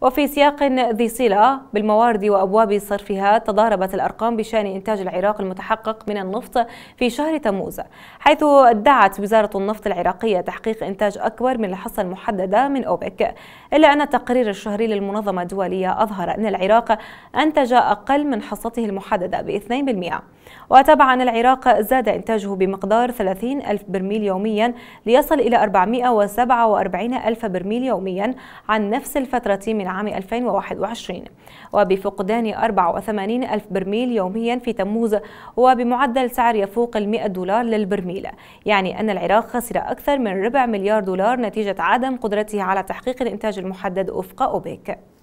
وفي سياق ذي صلة بالموارد وأبواب صرفها تضاربت الأرقام بشأن إنتاج العراق المتحقق من النفط في شهر تموز حيث ادعت وزارة النفط العراقية تحقيق إنتاج أكبر من الحصة المحددة من أوبك إلا أن التقرير الشهري للمنظمة الدولية أظهر أن العراق أنتج أقل من حصته المحددة ب 2% وتبعا العراق زاد إنتاجه بمقدار 30 ألف برميل يوميا ليصل إلى 447 ألف برميل يوميا عن نفس الفترة من عام 2021 وبفقدان 84 ألف برميل يوميا في تموز وبمعدل سعر يفوق ال 100 دولار للبرميل يعني أن العراق خسر أكثر من ربع مليار دولار نتيجة عدم قدرته على تحقيق الإنتاج المحدد أفق أوبيك